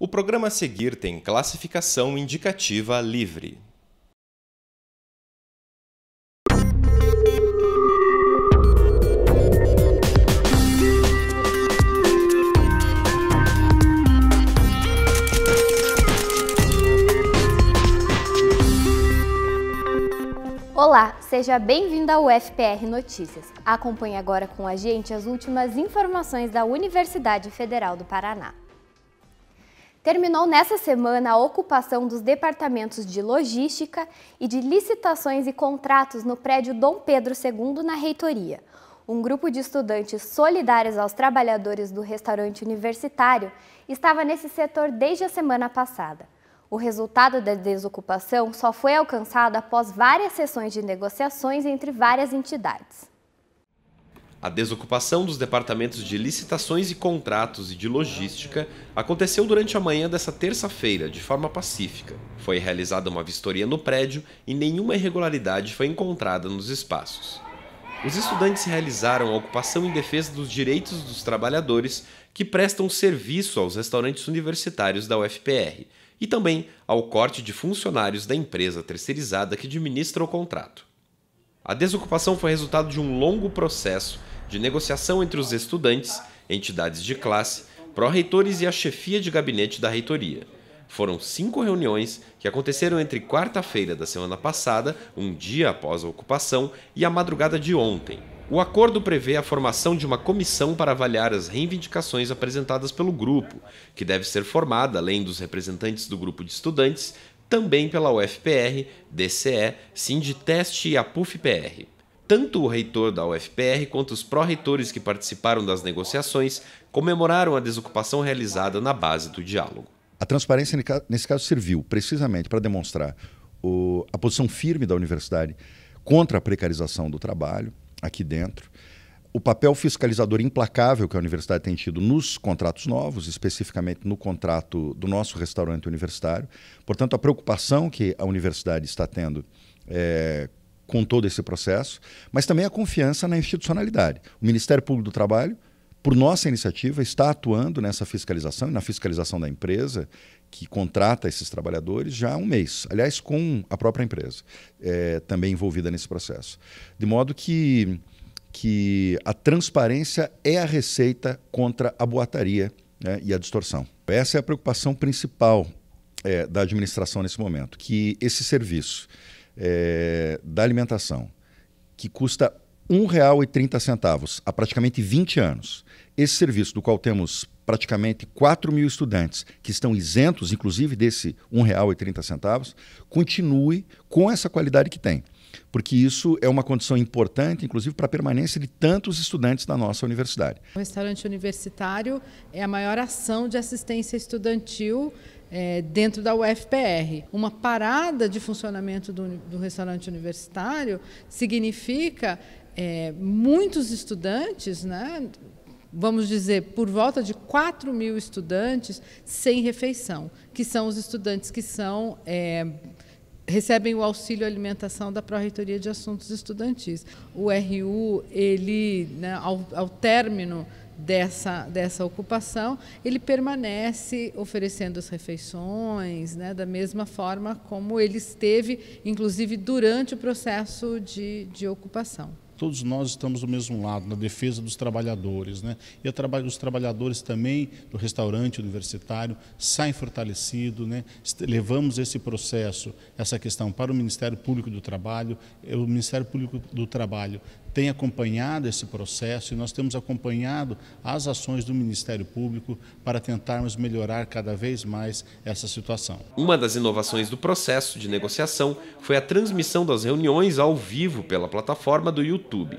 O programa a seguir tem classificação indicativa livre. Olá, seja bem-vindo ao UFPR Notícias. Acompanhe agora com a gente as últimas informações da Universidade Federal do Paraná terminou nessa semana a ocupação dos departamentos de logística e de licitações e contratos no prédio Dom Pedro II, na reitoria. Um grupo de estudantes solidários aos trabalhadores do restaurante universitário estava nesse setor desde a semana passada. O resultado da desocupação só foi alcançado após várias sessões de negociações entre várias entidades. A desocupação dos departamentos de licitações e contratos e de logística aconteceu durante a manhã dessa terça-feira, de forma pacífica. Foi realizada uma vistoria no prédio e nenhuma irregularidade foi encontrada nos espaços. Os estudantes realizaram a ocupação em defesa dos direitos dos trabalhadores que prestam serviço aos restaurantes universitários da UFPR e também ao corte de funcionários da empresa terceirizada que administra o contrato. A desocupação foi resultado de um longo processo de negociação entre os estudantes, entidades de classe, pró-reitores e a chefia de gabinete da reitoria. Foram cinco reuniões que aconteceram entre quarta-feira da semana passada, um dia após a ocupação, e a madrugada de ontem. O acordo prevê a formação de uma comissão para avaliar as reivindicações apresentadas pelo grupo, que deve ser formada, além dos representantes do grupo de estudantes, também pela UFPR, DCE, Sinditeste e PUFPR. Tanto o reitor da UFPR quanto os pró-reitores que participaram das negociações comemoraram a desocupação realizada na base do diálogo. A transparência, nesse caso, serviu precisamente para demonstrar o, a posição firme da universidade contra a precarização do trabalho aqui dentro o papel fiscalizador implacável que a universidade tem tido nos contratos novos, especificamente no contrato do nosso restaurante universitário. Portanto, a preocupação que a universidade está tendo é, com todo esse processo, mas também a confiança na institucionalidade. O Ministério Público do Trabalho, por nossa iniciativa, está atuando nessa fiscalização e na fiscalização da empresa que contrata esses trabalhadores já há um mês. Aliás, com a própria empresa é, também envolvida nesse processo. De modo que que a transparência é a receita contra a boataria né, e a distorção. Essa é a preocupação principal é, da administração nesse momento, que esse serviço é, da alimentação, que custa R$ 1,30 há praticamente 20 anos, esse serviço do qual temos praticamente 4 mil estudantes que estão isentos, inclusive desse R$ 1,30, continue com essa qualidade que tem porque isso é uma condição importante, inclusive, para a permanência de tantos estudantes da nossa universidade. O restaurante universitário é a maior ação de assistência estudantil é, dentro da UFPR. Uma parada de funcionamento do, do restaurante universitário significa é, muitos estudantes, né, vamos dizer, por volta de 4 mil estudantes sem refeição, que são os estudantes que são. É, recebem o auxílio alimentação da Pró-Reitoria de Assuntos Estudantis. O RU, ele, né, ao, ao término dessa, dessa ocupação, ele permanece oferecendo as refeições, né, da mesma forma como ele esteve, inclusive durante o processo de, de ocupação todos nós estamos do mesmo lado, na defesa dos trabalhadores. Né? E o trabalho dos trabalhadores também, do restaurante universitário, sai fortalecido. Né? Levamos esse processo, essa questão para o Ministério Público do Trabalho. É, o Ministério Público do Trabalho tem acompanhado esse processo e nós temos acompanhado as ações do Ministério Público para tentarmos melhorar cada vez mais essa situação. Uma das inovações do processo de negociação foi a transmissão das reuniões ao vivo pela plataforma do YouTube.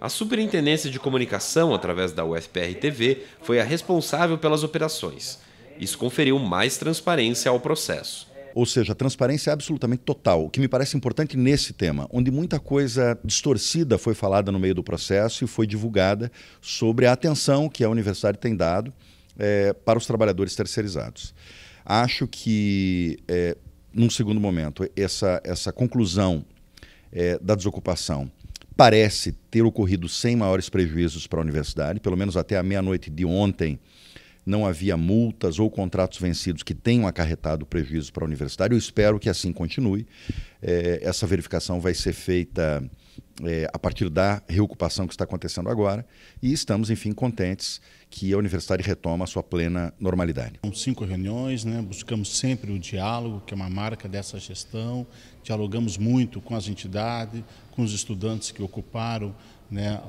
A Superintendência de Comunicação, através da UFPR TV, foi a responsável pelas operações. Isso conferiu mais transparência ao processo. Ou seja, transparência é absolutamente total, o que me parece importante nesse tema, onde muita coisa distorcida foi falada no meio do processo e foi divulgada sobre a atenção que a universidade tem dado é, para os trabalhadores terceirizados. Acho que, é, num segundo momento, essa, essa conclusão é, da desocupação parece ter ocorrido sem maiores prejuízos para a universidade, pelo menos até a meia-noite de ontem não havia multas ou contratos vencidos que tenham acarretado prejuízo para a universidade. Eu espero que assim continue. É, essa verificação vai ser feita é, a partir da reocupação que está acontecendo agora e estamos, enfim, contentes que a universidade retoma a sua plena normalidade. São cinco reuniões, né? buscamos sempre o diálogo, que é uma marca dessa gestão, dialogamos muito com as entidades, com os estudantes que ocuparam né,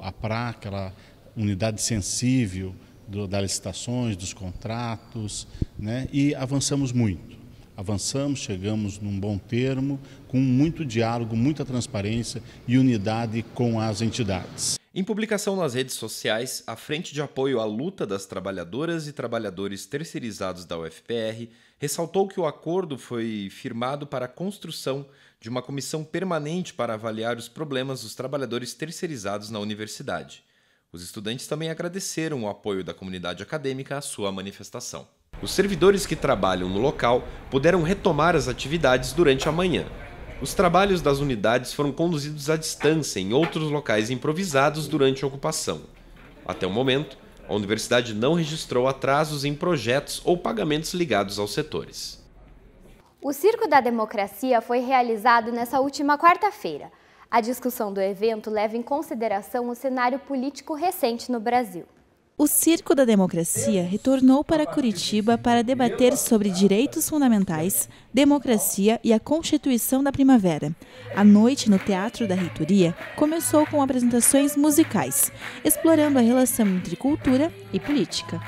a PRA, aquela unidade sensível, do, das licitações, dos contratos, né? e avançamos muito. Avançamos, chegamos num bom termo, com muito diálogo, muita transparência e unidade com as entidades. Em publicação nas redes sociais, a Frente de Apoio à Luta das Trabalhadoras e Trabalhadores Terceirizados da UFPR ressaltou que o acordo foi firmado para a construção de uma comissão permanente para avaliar os problemas dos trabalhadores terceirizados na universidade. Os estudantes também agradeceram o apoio da comunidade acadêmica à sua manifestação. Os servidores que trabalham no local puderam retomar as atividades durante a manhã. Os trabalhos das unidades foram conduzidos à distância em outros locais improvisados durante a ocupação. Até o momento, a universidade não registrou atrasos em projetos ou pagamentos ligados aos setores. O Circo da Democracia foi realizado nessa última quarta-feira. A discussão do evento leva em consideração o cenário político recente no Brasil. O Circo da Democracia retornou para Curitiba para debater sobre direitos fundamentais, democracia e a Constituição da Primavera. A noite no Teatro da Reitoria começou com apresentações musicais, explorando a relação entre cultura e política.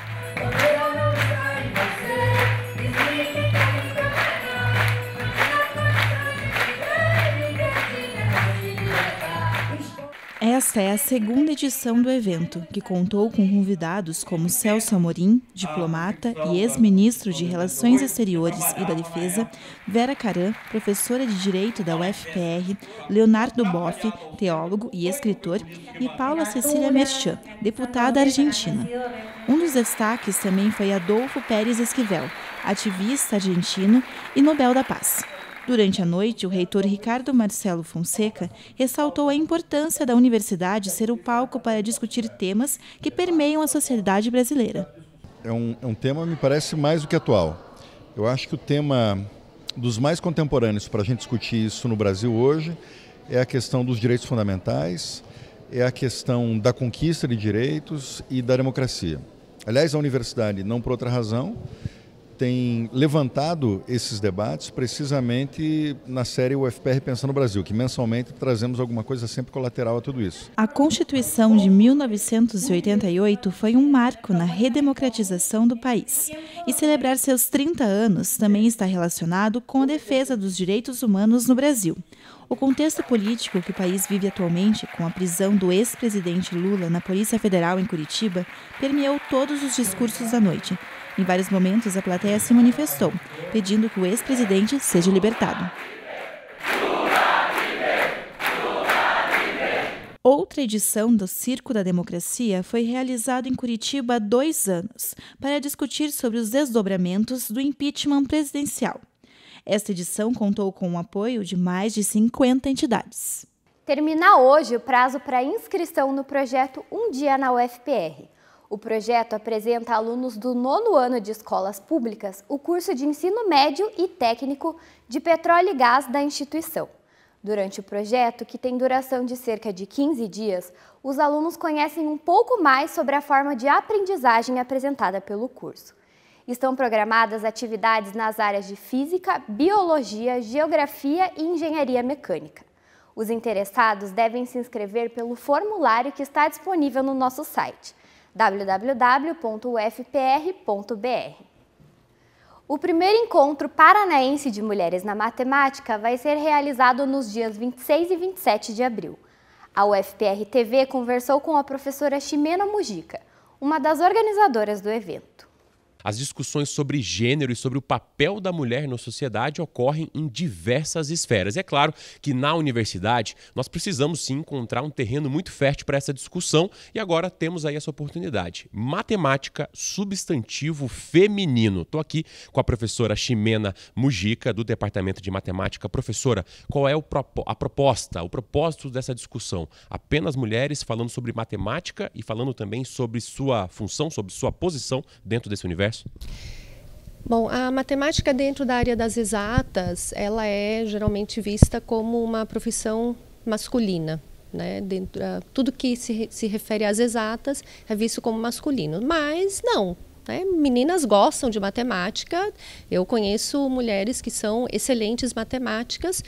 Esta é a segunda edição do evento, que contou com convidados como Celso Amorim, diplomata e ex-ministro de Relações Exteriores e da Defesa, Vera Caran, professora de Direito da UFPR, Leonardo Boff, teólogo e escritor, e Paula Cecília Merchan, deputada argentina. Um dos destaques também foi Adolfo Pérez Esquivel, ativista argentino e Nobel da Paz. Durante a noite, o reitor Ricardo Marcelo Fonseca ressaltou a importância da universidade ser o palco para discutir temas que permeiam a sociedade brasileira. É um, é um tema, me parece, mais do que atual. Eu acho que o tema dos mais contemporâneos para a gente discutir isso no Brasil hoje é a questão dos direitos fundamentais, é a questão da conquista de direitos e da democracia. Aliás, a universidade, não por outra razão, tem levantado esses debates precisamente na série UFPR Pensando no Brasil, que mensalmente trazemos alguma coisa sempre colateral a tudo isso. A Constituição de 1988 foi um marco na redemocratização do país. E celebrar seus 30 anos também está relacionado com a defesa dos direitos humanos no Brasil. O contexto político que o país vive atualmente, com a prisão do ex-presidente Lula na Polícia Federal em Curitiba, permeou todos os discursos da noite em vários momentos, a plateia se manifestou, pedindo que o ex-presidente seja libertado. Outra edição do Circo da Democracia foi realizada em Curitiba há dois anos para discutir sobre os desdobramentos do impeachment presidencial. Esta edição contou com o apoio de mais de 50 entidades. Termina hoje o prazo para inscrição no projeto Um Dia na UFPR. O projeto apresenta alunos do nono ano de escolas públicas o curso de ensino médio e técnico de petróleo e gás da instituição. Durante o projeto, que tem duração de cerca de 15 dias, os alunos conhecem um pouco mais sobre a forma de aprendizagem apresentada pelo curso. Estão programadas atividades nas áreas de física, biologia, geografia e engenharia mecânica. Os interessados devem se inscrever pelo formulário que está disponível no nosso site www.ufpr.br. O primeiro encontro paranaense de mulheres na matemática vai ser realizado nos dias 26 e 27 de abril. A UFPR TV conversou com a professora Ximena Mujica, uma das organizadoras do evento. As discussões sobre gênero e sobre o papel da mulher na sociedade ocorrem em diversas esferas. E é claro que na universidade nós precisamos sim encontrar um terreno muito fértil para essa discussão e agora temos aí essa oportunidade. Matemática, substantivo feminino. Estou aqui com a professora Ximena Mujica, do Departamento de Matemática. Professora, qual é propo a proposta, o propósito dessa discussão? Apenas mulheres falando sobre matemática e falando também sobre sua função, sobre sua posição dentro desse universo? processo? Bom, a matemática dentro da área das exatas, ela é geralmente vista como uma profissão masculina, né, dentro, uh, tudo que se, se refere às exatas é visto como masculino, mas não. Né, meninas gostam de matemática. Eu conheço mulheres que são excelentes matemáticas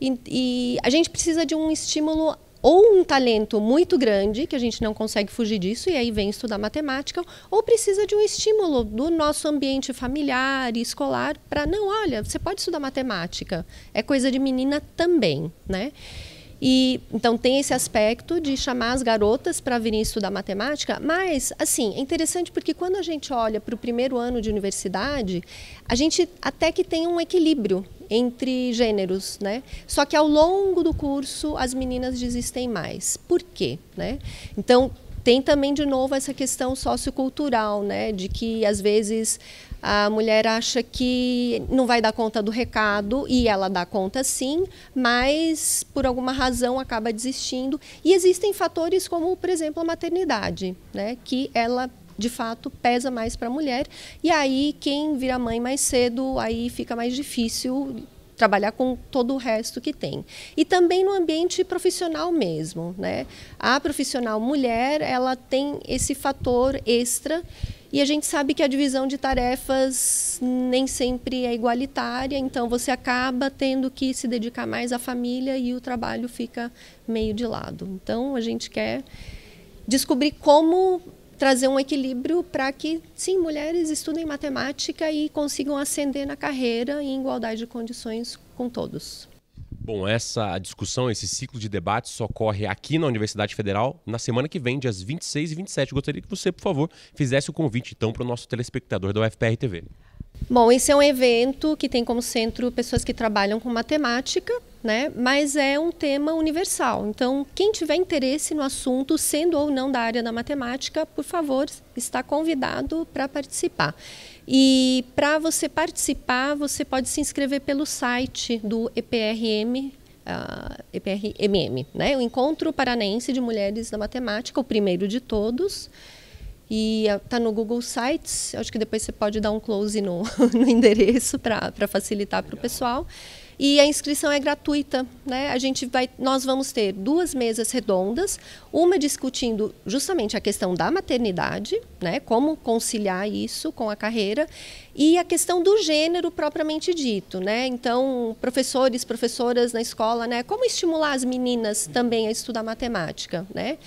e, e, a gente precisa de um estímulo ou um talento muito grande, que a gente não consegue fugir disso, e aí vem estudar matemática, ou precisa de um estímulo do nosso ambiente familiar e escolar para, não, olha, você pode estudar matemática, é coisa de menina também, né? E então tem esse aspecto de chamar as garotas para virem estudar matemática, mas assim, é interessante porque quando a gente olha para o primeiro ano de universidade, a gente até que tem um equilíbrio entre gêneros, né? Só que ao longo do curso as meninas desistem mais. Por quê, né? Então tem também de novo essa questão sociocultural, né, de que às vezes a mulher acha que não vai dar conta do recado e ela dá conta sim, mas por alguma razão acaba desistindo. E existem fatores como, por exemplo, a maternidade, né, que ela de fato pesa mais para a mulher. E aí quem vira mãe mais cedo, aí fica mais difícil trabalhar com todo o resto que tem. E também no ambiente profissional mesmo, né? A profissional mulher, ela tem esse fator extra e a gente sabe que a divisão de tarefas nem sempre é igualitária, então você acaba tendo que se dedicar mais à família e o trabalho fica meio de lado. Então a gente quer descobrir como trazer um equilíbrio para que, sim, mulheres estudem matemática e consigam ascender na carreira em igualdade de condições com todos. Bom, essa discussão, esse ciclo de debates ocorre aqui na Universidade Federal na semana que vem, dias 26 e 27. Gostaria que você, por favor, fizesse o convite então para o nosso telespectador da UFPR TV. Bom, esse é um evento que tem como centro pessoas que trabalham com matemática, né? Mas é um tema universal. Então, quem tiver interesse no assunto, sendo ou não da área da matemática, por favor, está convidado para participar. E para você participar, você pode se inscrever pelo site do EPRM, uh, ah, EPRMM, né? O Encontro Paranaense de Mulheres na Matemática, o primeiro de todos. E está ah, no Google Sites. Acho que depois você pode dar um close no, no endereço para facilitar para o pessoal e a inscrição é gratuita. Né? A gente vai, nós vamos ter duas mesas redondas, uma discutindo justamente a questão da maternidade, né? como conciliar isso com a carreira, e a questão do gênero propriamente dito. Né? Então, professores, professoras na escola, né? como estimular as meninas também a estudar matemática. Né?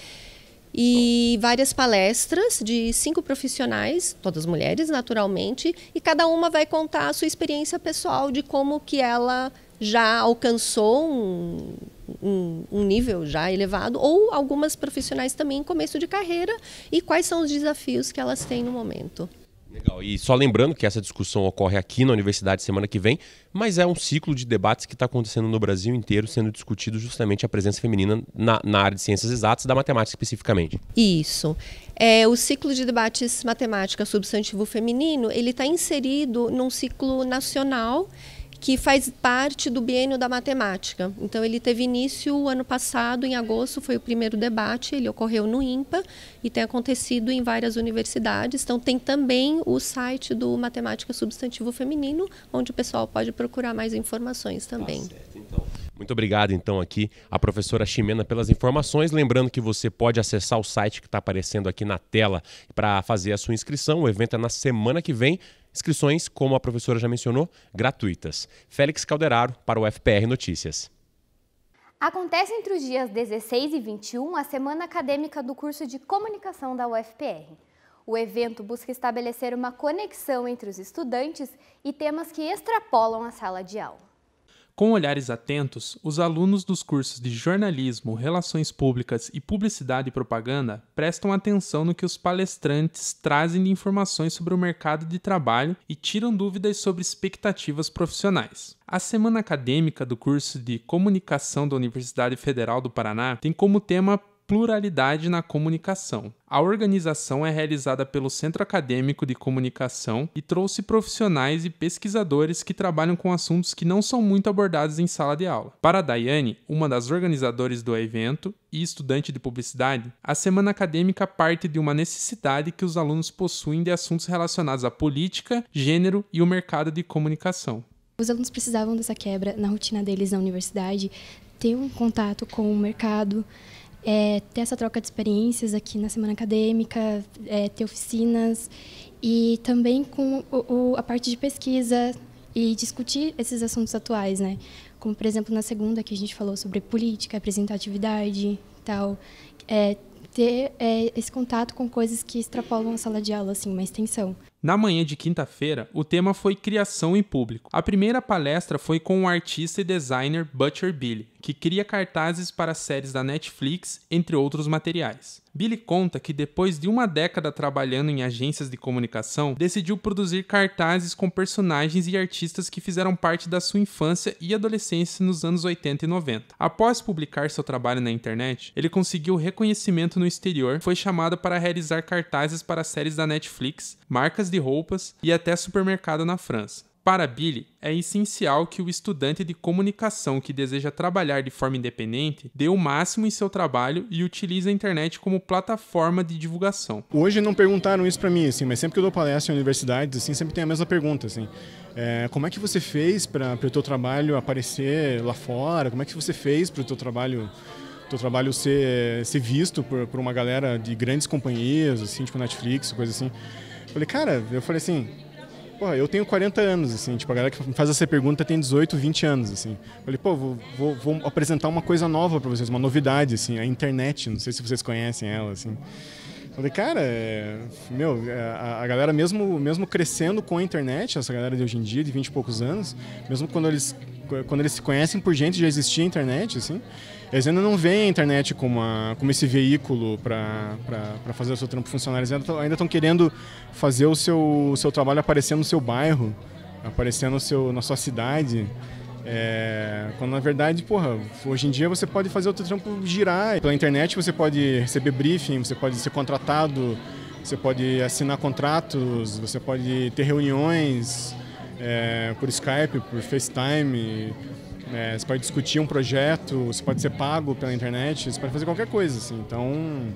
e várias palestras de cinco profissionais, todas mulheres, naturalmente, e cada uma vai contar a sua experiência pessoal de como que ela já alcançou um, um, um, nível já elevado, ou algumas profissionais também em começo de carreira, e quais são os desafios que elas têm no momento. Legal. E só lembrando que essa discussão ocorre aqui na universidade semana que vem, mas é um ciclo de debates que está acontecendo no Brasil inteiro, sendo discutido justamente a presença feminina na, na área de ciências exatas, da matemática especificamente. Isso. É, o ciclo de debates matemática substantivo feminino, ele está inserido num ciclo nacional que faz parte do Bienio da Matemática. Então, ele teve início o ano passado, em agosto, foi o primeiro debate, ele ocorreu no IMPA e tem acontecido em várias universidades. Então, tem também o site do Matemática Substantivo Feminino, onde o pessoal pode procurar mais informações tá também. Tá certo, então. Muito obrigado, então, aqui a professora Ximena pelas informações. Lembrando que você pode acessar o site que está aparecendo aqui na tela para fazer a sua inscrição. O evento é na semana que vem. Inscrições, como a professora já mencionou, gratuitas. Félix Calderaro para o FPR Notícias. Acontece entre os dias 16 e 21 a Semana Acadêmica do curso de Comunicação da UFPR. O evento busca estabelecer uma conexão entre os estudantes e temas que extrapolam a sala de aula. Com olhares atentos, os alunos dos cursos de jornalismo, relações públicas e publicidade e propaganda prestam atenção no que os palestrantes trazem de informações sobre o mercado de trabalho e tiram dúvidas sobre expectativas profissionais. A semana acadêmica do curso de comunicação da Universidade Federal do Paraná tem como tema pluralidade na comunicação. A organização é realizada pelo Centro Acadêmico de Comunicação e trouxe profissionais e pesquisadores que trabalham com assuntos que não são muito abordados em sala de aula. Para Daiane, uma das organizadoras do evento e estudante de publicidade, a semana acadêmica parte de uma necessidade que os alunos possuem de assuntos relacionados à política, gênero e o mercado de comunicação. Os alunos precisavam dessa quebra na rotina deles na universidade, ter um contato com o mercado, é, ter essa troca de experiências aqui na semana acadêmica, é, ter oficinas e também com o, o, a parte de pesquisa e discutir esses assuntos atuais, né? Como por exemplo na segunda que a gente falou sobre política, representatividade, tal, é, ter é, esse contato com coisas que extrapolam a sala de aula, assim, uma extensão. Na manhã de quinta-feira, o tema foi criação em público. A primeira palestra foi com o artista e designer Butcher Billy, que cria cartazes para séries da Netflix, entre outros materiais. Billy conta que depois de uma década trabalhando em agências de comunicação, decidiu produzir cartazes com personagens e artistas que fizeram parte da sua infância e adolescência nos anos 80 e 90. Após publicar seu trabalho na internet, ele conseguiu reconhecimento no exterior, foi chamado para realizar cartazes para séries da Netflix, marcas de de roupas e até supermercado na França. Para Billy, é essencial que o estudante de comunicação que deseja trabalhar de forma independente dê o máximo em seu trabalho e utilize a internet como plataforma de divulgação. Hoje não perguntaram isso para mim, assim, mas sempre que eu dou palestra em universidades, assim, sempre tem a mesma pergunta, assim, é, como é que você fez para o teu trabalho aparecer lá fora? Como é que você fez para o teu trabalho teu trabalho ser, ser visto por, por uma galera de grandes companhias, assim, tipo Netflix, coisa assim. Falei, cara, eu falei assim, pô eu tenho 40 anos, assim, tipo, a galera que faz essa pergunta tem 18, 20 anos, assim. Falei, pô, vou, vou, vou apresentar uma coisa nova para vocês, uma novidade, assim, a internet, não sei se vocês conhecem ela, assim. Falei, cara, é, meu, é, a, galera mesmo, mesmo crescendo com a internet, essa galera de hoje em dia, de 20 e poucos anos, mesmo quando eles, quando eles se conhecem por gente, já existia internet, assim, eles ainda não veem a internet como, a, como esse veículo para fazer o seu trampo funcionar. Eles ainda estão querendo fazer o seu, o seu trabalho aparecer no seu bairro, aparecer no seu, na sua cidade. É, quando na verdade, porra, hoje em dia você pode fazer o seu trampo girar. Pela internet você pode receber briefing, você pode ser contratado, você pode assinar contratos, você pode ter reuniões é, por Skype, por FaceTime é, você pode discutir um projeto, você pode ser pago pela internet, você pode fazer qualquer coisa, assim. Então,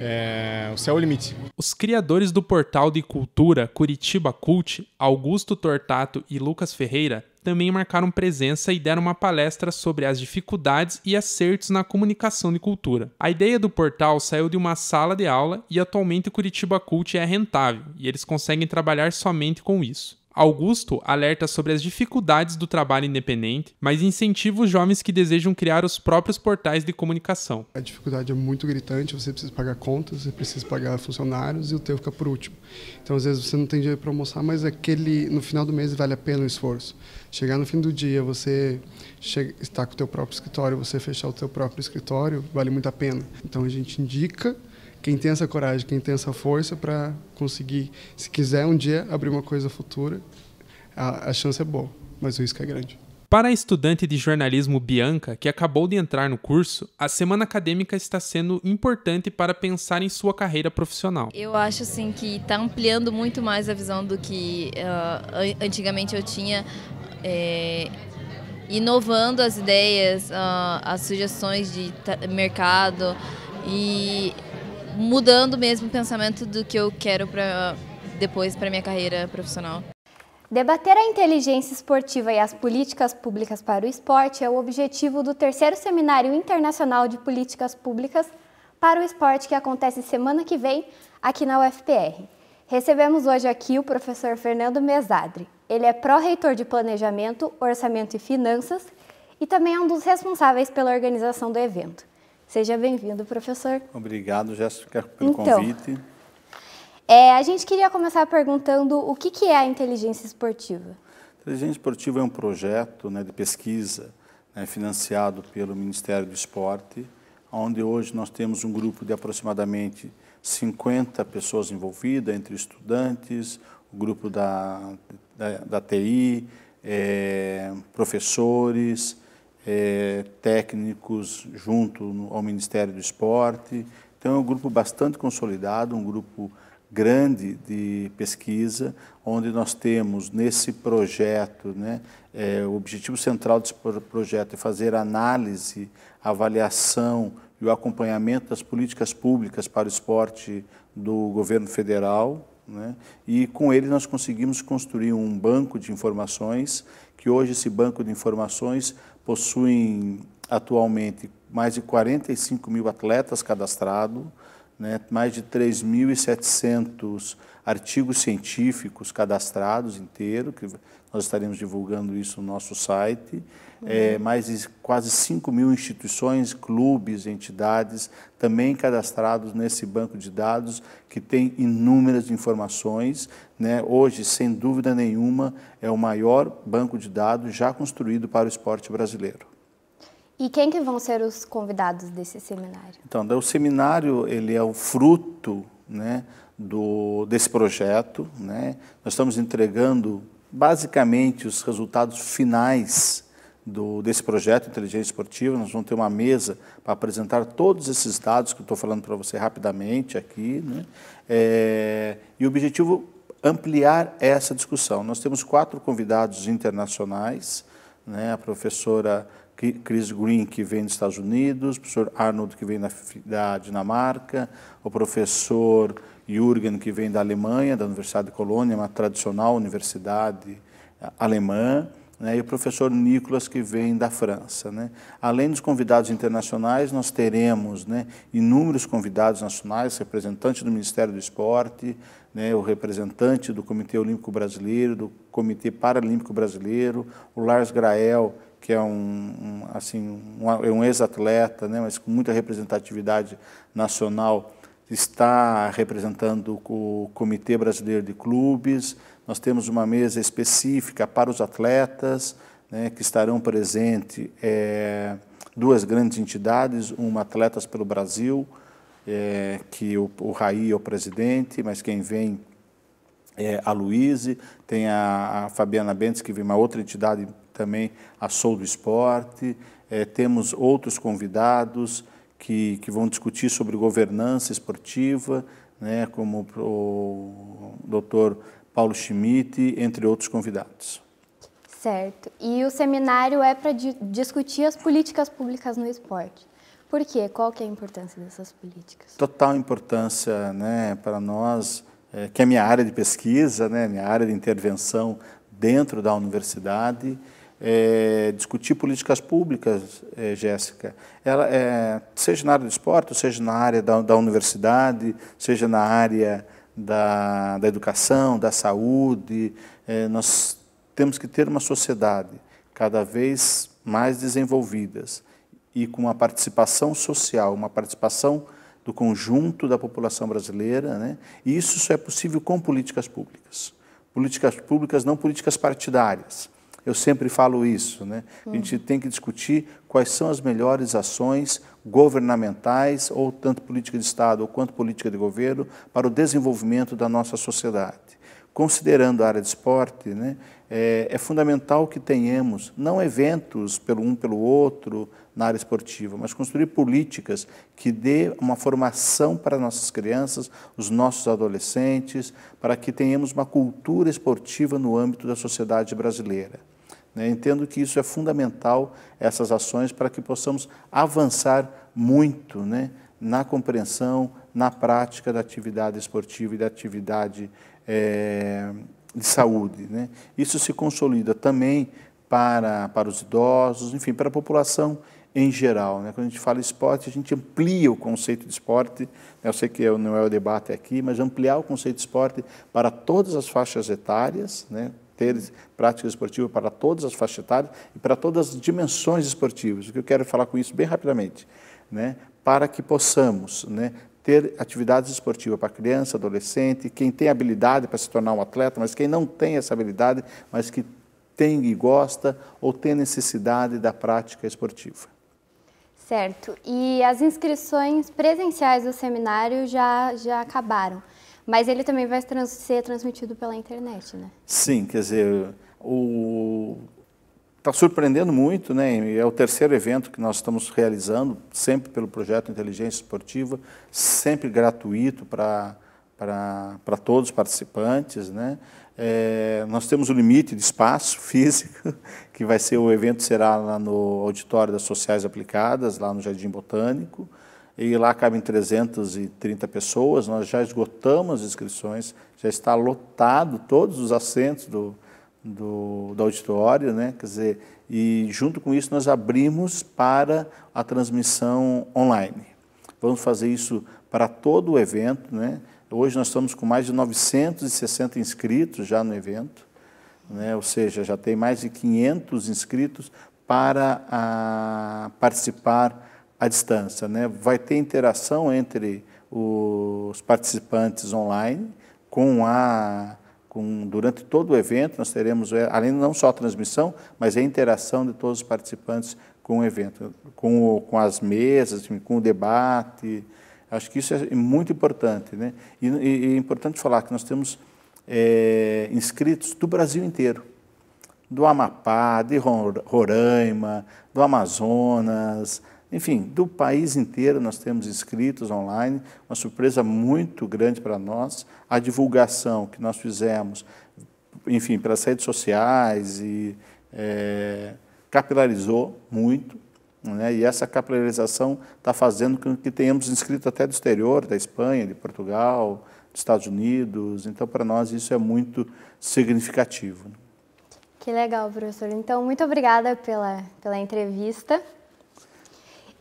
é, o céu é o limite. Os criadores do portal de cultura Curitiba Cult, Augusto Tortato e Lucas Ferreira, também marcaram presença e deram uma palestra sobre as dificuldades e acertos na comunicação de cultura. A ideia do portal saiu de uma sala de aula e atualmente o Curitiba Cult é rentável e eles conseguem trabalhar somente com isso. Augusto alerta sobre as dificuldades do trabalho independente, mas incentiva os jovens que desejam criar os próprios portais de comunicação. A dificuldade é muito gritante, você precisa pagar contas, você precisa pagar funcionários e o teu fica por último. Então, às vezes, você não tem dinheiro para almoçar, mas aquele no final do mês vale a pena o esforço. Chegar no fim do dia, você chega, está com o teu próprio escritório, você fechar o teu próprio escritório, vale muito a pena. Então, a gente indica quem tem essa coragem, quem tem essa força para conseguir, se quiser um dia abrir uma coisa futura, a, a chance é boa, mas o risco é grande. Para a estudante de jornalismo Bianca, que acabou de entrar no curso, a semana acadêmica está sendo importante para pensar em sua carreira profissional. Eu acho assim que está ampliando muito mais a visão do que uh, antigamente eu tinha, é, inovando as ideias, uh, as sugestões de mercado e mudando mesmo o pensamento do que eu quero para depois para minha carreira profissional. Debater a inteligência esportiva e as políticas públicas para o esporte é o objetivo do terceiro Seminário Internacional de Políticas Públicas para o Esporte que acontece semana que vem aqui na UFPR. Recebemos hoje aqui o professor Fernando Mesadre. Ele é pró-reitor de Planejamento, Orçamento e Finanças e também é um dos responsáveis pela organização do evento. Seja bem-vindo, professor. Obrigado, Jéssica, pelo então, convite. É, a gente queria começar perguntando o que, que é a inteligência esportiva. A inteligência esportiva é um projeto né, de pesquisa né, financiado pelo Ministério do Esporte, onde hoje nós temos um grupo de aproximadamente 50 pessoas envolvidas, entre estudantes, o grupo da, da, da TI, é, professores, é, técnicos junto no, ao Ministério do Esporte. Então é um grupo bastante consolidado, um grupo grande de pesquisa, onde nós temos nesse projeto, né, é, o objetivo central desse projeto é fazer análise, avaliação e o acompanhamento das políticas públicas para o esporte do governo federal. Né, e com ele nós conseguimos construir um banco de informações, que hoje esse banco de informações possuem atualmente mais de 45 mil atletas cadastrados, né, mais de 3.700 artigos científicos cadastrados inteiro, que nós estaremos divulgando isso no nosso site. Uhum. É, mais de quase 5 mil instituições, clubes, entidades também cadastrados nesse banco de dados que tem inúmeras informações. Né? Hoje, sem dúvida nenhuma, é o maior banco de dados já construído para o esporte brasileiro. E quem que vão ser os convidados desse seminário? Então, o seminário ele é o fruto né, do, desse projeto. Né? Nós estamos entregando basicamente os resultados finais do, desse projeto Inteligência Esportiva. Nós vamos ter uma mesa para apresentar todos esses dados que eu estou falando para você rapidamente aqui. Né? É, e o objetivo ampliar essa discussão. Nós temos quatro convidados internacionais, né? a professora Chris Green, que vem dos Estados Unidos, o professor Arnold, que vem da, da Dinamarca, o professor Jürgen, que vem da Alemanha, da Universidade de Colônia, uma tradicional universidade eh, alemã, né, e o professor Nicolas, que vem da França. Né. Além dos convidados internacionais, nós teremos né, inúmeros convidados nacionais, representante do Ministério do Esporte, né, o representante do Comitê Olímpico Brasileiro, do Comitê Paralímpico Brasileiro, o Lars Grael, que é um, um assim, um, é um ex-atleta, né, mas com muita representatividade nacional está representando o Comitê Brasileiro de Clubes, nós temos uma mesa específica para os atletas, né, que estarão presentes é, duas grandes entidades, uma Atletas pelo Brasil, é, que o, o Raí é o presidente, mas quem vem é a Luíse, tem a, a, Fabiana Bentes, que vem uma outra entidade também, a Sou do Esporte, é, temos outros convidados, que, que vão discutir sobre governança esportiva, né, como o doutor Paulo Schmidt, entre outros convidados. Certo. E o seminário é para di discutir as políticas públicas no esporte. Por quê? Qual que é a importância dessas políticas? Total importância né, para nós, é, que é minha área de pesquisa, né, minha área de intervenção dentro da universidade, é, discutir políticas públicas, é, Jéssica, ela, é, seja na área do esporte, seja na área da, da universidade, seja na área da, da educação, da saúde, é, nós temos que ter uma sociedade cada vez mais desenvolvidas e com uma participação social, uma participação do conjunto da população brasileira, né? e isso só é possível com políticas públicas. Políticas públicas, não políticas partidárias eu sempre falo isso, né? A gente tem que discutir quais são as melhores ações governamentais, ou tanto política de Estado ou quanto política de governo, para o desenvolvimento da nossa sociedade. Considerando a área de esporte, né, é, é fundamental que tenhamos não eventos pelo um pelo outro, na área esportiva, mas construir políticas que dê uma formação para nossas crianças, os nossos adolescentes, para que tenhamos uma cultura esportiva no âmbito da sociedade brasileira. Né? entendo que isso é fundamental, essas ações, para que possamos avançar muito né, na compreensão, na prática da atividade esportiva e da atividade é, de saúde. Né? Isso se consolida também para, para os idosos, enfim, para a população em geral. Né? Quando a gente fala esporte, a gente amplia o conceito de esporte, né? eu sei que é, não é o debate aqui, mas ampliar o conceito de esporte para todas as faixas etárias, né? ter prática esportiva para todas as faixas etárias e para todas as dimensões esportivas. O que eu quero falar com isso bem rapidamente, né? Para que possamos, né, ter atividades esportivas para criança, adolescente, quem tem habilidade para se tornar um atleta, mas quem não tem essa habilidade, mas que tem e gosta ou tem necessidade da prática esportiva. Certo. E as inscrições presenciais do seminário já, já acabaram. Mas ele também vai trans ser transmitido pela internet, né? Sim, quer dizer, o está surpreendendo muito, né? É o terceiro evento que nós estamos realizando, sempre pelo projeto Inteligência Esportiva, sempre gratuito para para todos os participantes, né? É, nós temos o um limite de espaço físico que vai ser o evento será lá no auditório das Sociais Aplicadas, lá no Jardim Botânico e lá cabem 330 pessoas. Nós já esgotamos as inscrições, já está lotado todos os assentos do, do, do auditório, né? Quer dizer, e junto com isso nós abrimos para a transmissão online. Vamos fazer isso para todo o evento, né? Hoje nós estamos com mais de 960 inscritos já no evento, né? ou seja, já tem mais de 500 inscritos para a, ah, participar à distância. Né? Vai ter interação entre os participantes online com a com, durante todo o evento nós teremos é, além não só a transmissão mas a interação de todos os participantes com o evento com, o, com as mesas com o debate acho que isso é muito importante né e, e é importante falar que nós temos é, inscritos do Brasil inteiro do Amapá de Roraima do Amazonas enfim, do país inteiro nós temos inscritos online, uma surpresa muito grande para nós. A divulgação que nós fizemos, enfim, pelas redes sociais e é, capilarizou muito. Né? E essa capilarização está fazendo com que tenhamos inscrito até do exterior, da Espanha, de Portugal, dos Estados Unidos. Então, para nós, isso é muito significativo. Né? Que legal, professor. Então, muito obrigada pela, pela entrevista.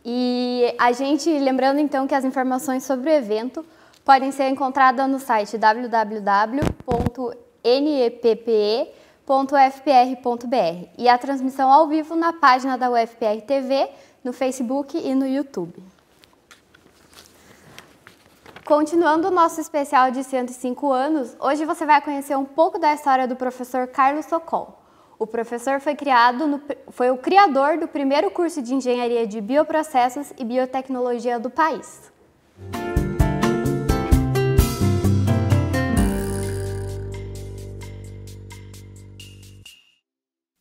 E a gente, lembrando então que as informações sobre o evento podem ser encontradas no site www.neppe.fpr.br e a transmissão ao vivo na página da UFPR TV, no Facebook e no YouTube. Continuando o nosso especial de 105 anos, hoje você vai conhecer um pouco da história do professor Carlos Socol. O professor foi criado, no, foi o criador do primeiro curso de engenharia de bioprocessos e biotecnologia do país.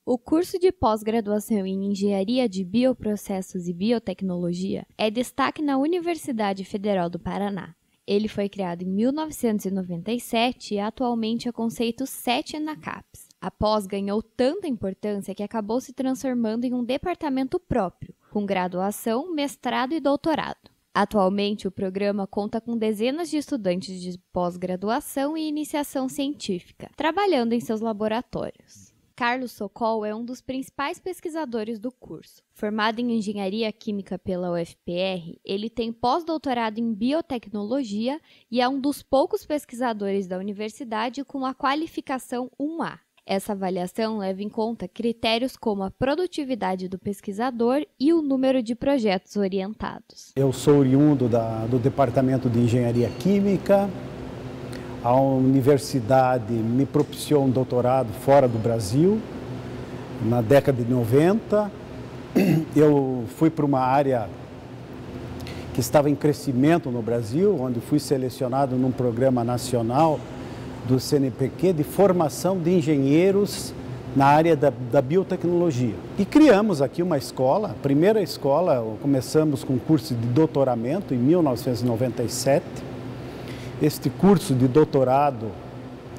O curso de pós-graduação em Engenharia de Bioprocessos e Biotecnologia é destaque na Universidade Federal do Paraná. Ele foi criado em 1997 e atualmente é conceito 7 na CAPES. A pós ganhou tanta importância que acabou se transformando em um departamento próprio, com graduação, mestrado e doutorado. Atualmente, o programa conta com dezenas de estudantes de pós-graduação e iniciação científica, trabalhando em seus laboratórios. Carlos Sokol é um dos principais pesquisadores do curso. Formado em Engenharia Química pela UFPR, ele tem pós-doutorado em Biotecnologia e é um dos poucos pesquisadores da universidade com a qualificação 1A, essa avaliação leva em conta critérios como a produtividade do pesquisador e o número de projetos orientados. Eu sou oriundo da, do Departamento de Engenharia Química. A universidade me propiciou um doutorado fora do Brasil, na década de 90. Eu fui para uma área que estava em crescimento no Brasil, onde fui selecionado num programa nacional do CNPq de formação de engenheiros na área da, da, biotecnologia. E criamos aqui uma escola, a primeira escola, começamos com um curso de doutoramento em 1997. Este curso de doutorado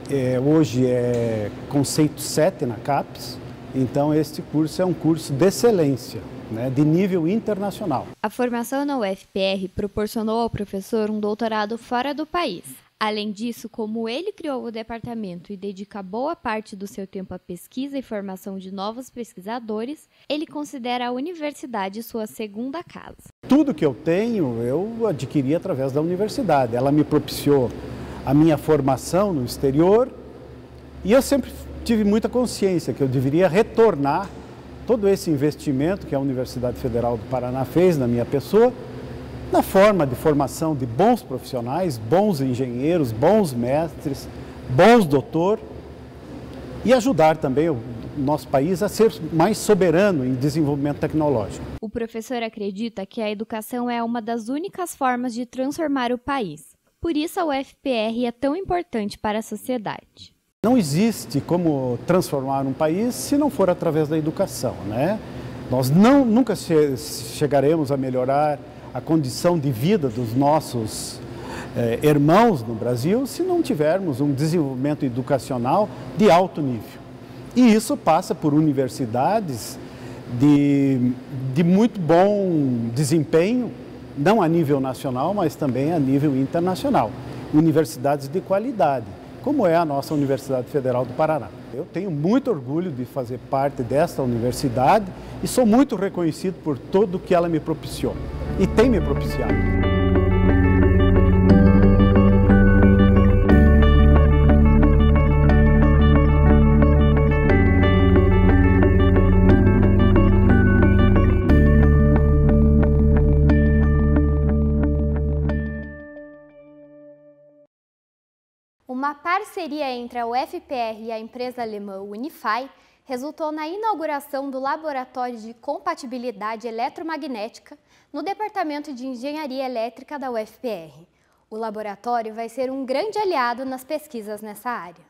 é, hoje é conceito 7 na CAPES, então este curso é um curso de excelência. Né, de nível internacional. A formação na UFPR proporcionou ao professor um doutorado fora do país, Além disso, como ele criou o departamento e dedica boa parte do seu tempo à pesquisa e formação de novos pesquisadores, ele considera a universidade sua segunda casa. Tudo que eu tenho eu adquiri através da universidade. Ela me propiciou a minha formação no exterior e eu sempre tive muita consciência que eu deveria retornar todo esse investimento que a Universidade Federal do Paraná fez na minha pessoa na forma de formação de bons profissionais, bons engenheiros, bons mestres, bons doutor e ajudar também o nosso país a ser mais soberano em desenvolvimento tecnológico. O professor acredita que a educação é uma das únicas formas de transformar o país. Por isso a UFPR é tão importante para a sociedade. Não existe como transformar um país se não for através da educação, né? Nós não, nunca che chegaremos a melhorar a condição de vida dos nossos eh, irmãos no Brasil se não tivermos um desenvolvimento educacional de alto nível. E isso passa por universidades de, de muito bom desempenho, não a nível nacional, mas também a nível internacional. Universidades de qualidade, como é a nossa Universidade Federal do Paraná. Eu tenho muito orgulho de fazer parte desta universidade e sou muito reconhecido por tudo que ela me propiciou e tem me propiciado. parceria entre a UFPR e a empresa alemã Unify resultou na inauguração do Laboratório de Compatibilidade Eletromagnética no Departamento de Engenharia Elétrica da UFPR. O laboratório vai ser um grande aliado nas pesquisas nessa área.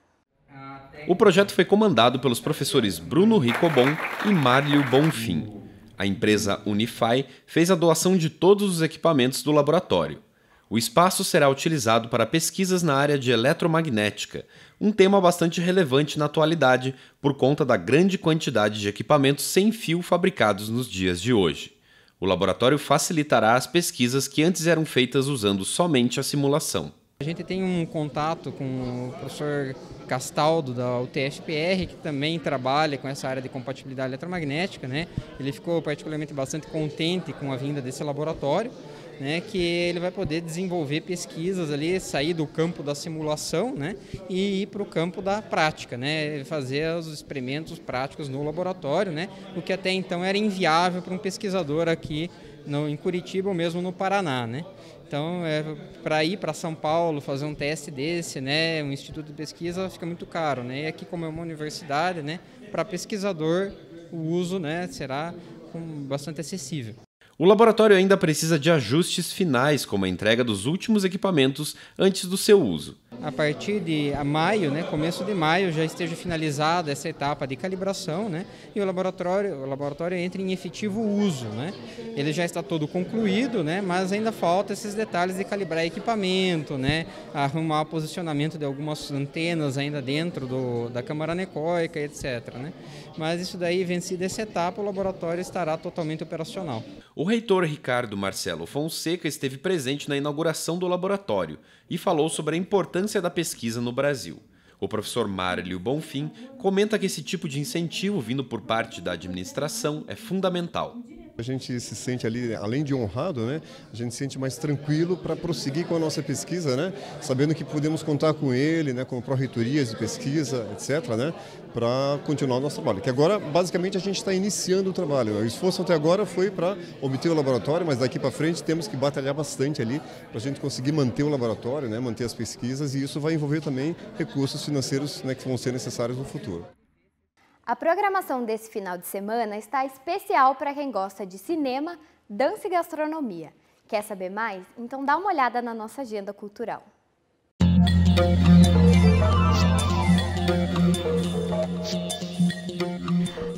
O projeto foi comandado pelos professores Bruno Ricobon e Mário Bonfim. A empresa Unify fez a doação de todos os equipamentos do laboratório, o espaço será utilizado para pesquisas na área de eletromagnética, um tema bastante relevante na atualidade por conta da grande quantidade de equipamentos sem fio fabricados nos dias de hoje. O laboratório facilitará as pesquisas que antes eram feitas usando somente a simulação. A gente tem um contato com o professor Castaldo da UTFPR, que também trabalha com essa área de compatibilidade eletromagnética, né? Ele ficou particularmente bastante contente com a vinda desse laboratório né, que ele vai poder desenvolver pesquisas ali, sair do campo da simulação né, e ir para o campo da prática, né, fazer os experimentos práticos no laboratório, né, o que até então era inviável para um pesquisador aqui no, em Curitiba ou mesmo no Paraná. Né. Então, é, para ir para São Paulo fazer um teste desse, né, um instituto de pesquisa, fica muito caro. Né? E aqui, como é uma universidade, né, para pesquisador, o uso né, será bastante acessível. O laboratório ainda precisa de ajustes finais, como a entrega dos últimos equipamentos antes do seu uso a partir de maio, né, começo de maio, já esteja finalizada essa etapa de calibração né, e o laboratório, o laboratório entre em efetivo uso. Né. Ele já está todo concluído, né, mas ainda falta esses detalhes de calibrar equipamento, né, arrumar o posicionamento de algumas antenas ainda dentro do, da câmara necoica, etc. Né. Mas isso daí, vencida essa etapa, o laboratório estará totalmente operacional. O reitor Ricardo Marcelo Fonseca esteve presente na inauguração do laboratório e falou sobre a importância da pesquisa no Brasil. O professor Marlio Bonfim comenta que esse tipo de incentivo vindo por parte da administração é fundamental. A gente se sente ali, além de honrado, né, a gente se sente mais tranquilo para prosseguir com a nossa pesquisa, né, sabendo que podemos contar com ele, né, com pró-reitorias de pesquisa, etc., né, para continuar o nosso trabalho. Que agora, basicamente, a gente está iniciando o trabalho. O esforço até agora foi para obter o laboratório, mas daqui para frente temos que batalhar bastante ali para a gente conseguir manter o laboratório, né, manter as pesquisas, e isso vai envolver também recursos financeiros né, que vão ser necessários no futuro. A programação desse final de semana está especial para quem gosta de cinema, dança e gastronomia. Quer saber mais? Então dá uma olhada na nossa agenda cultural.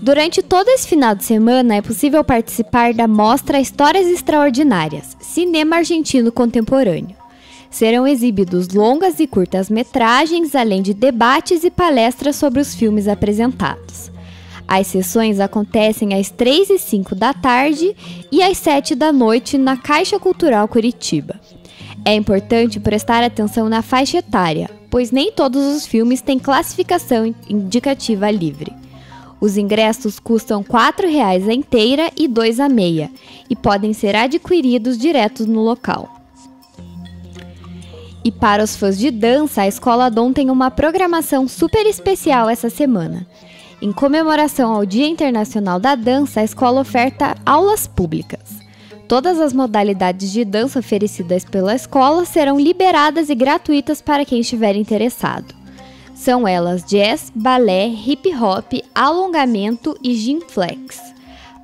Durante todo esse final de semana é possível participar da mostra Histórias Extraordinárias Cinema Argentino Contemporâneo. Serão exibidos longas e curtas metragens, além de debates e palestras sobre os filmes apresentados. As sessões acontecem às 3 e 5 da tarde e às 7 da noite na Caixa Cultural Curitiba. É importante prestar atenção na faixa etária, pois nem todos os filmes têm classificação indicativa livre. Os ingressos custam R$ 4,00 a inteira e R$ 2,00 a meia e podem ser adquiridos diretos no local. E para os fãs de dança, a Escola Dom tem uma programação super especial essa semana. Em comemoração ao Dia Internacional da Dança, a escola oferta aulas públicas. Todas as modalidades de dança oferecidas pela escola serão liberadas e gratuitas para quem estiver interessado. São elas jazz, balé, hip hop, alongamento e flex.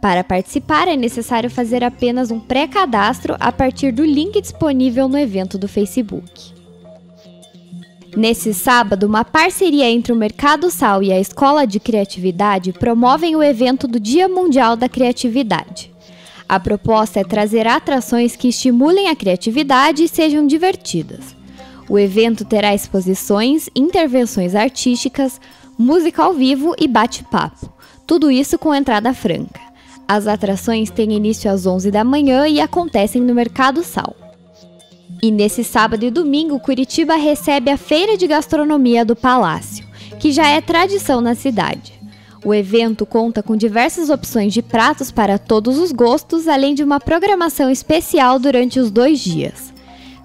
Para participar é necessário fazer apenas um pré-cadastro a partir do link disponível no evento do Facebook. Nesse sábado, uma parceria entre o Mercado Sal e a Escola de Criatividade promovem o evento do Dia Mundial da Criatividade. A proposta é trazer atrações que estimulem a criatividade e sejam divertidas. O evento terá exposições, intervenções artísticas, música ao vivo e bate-papo. Tudo isso com entrada franca. As atrações têm início às 11 da manhã e acontecem no Mercado Sal. E nesse sábado e domingo, Curitiba recebe a Feira de Gastronomia do Palácio, que já é tradição na cidade. O evento conta com diversas opções de pratos para todos os gostos, além de uma programação especial durante os dois dias.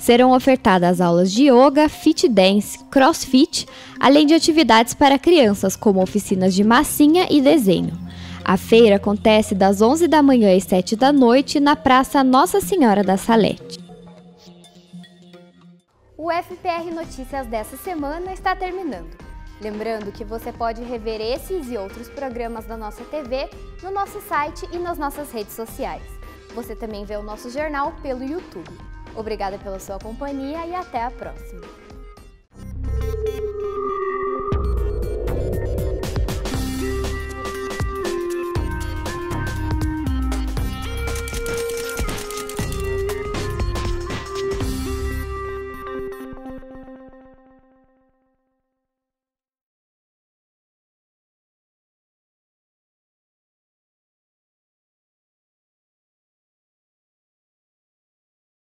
Serão ofertadas aulas de yoga, fit dance, crossfit, além de atividades para crianças, como oficinas de massinha e desenho. A feira acontece das 11 da manhã às 7 da noite na Praça Nossa Senhora da Salete. O FPR Notícias dessa semana está terminando. Lembrando que você pode rever esses e outros programas da nossa TV no nosso site e nas nossas redes sociais. Você também vê o nosso jornal pelo YouTube. Obrigada pela sua companhia e até a próxima!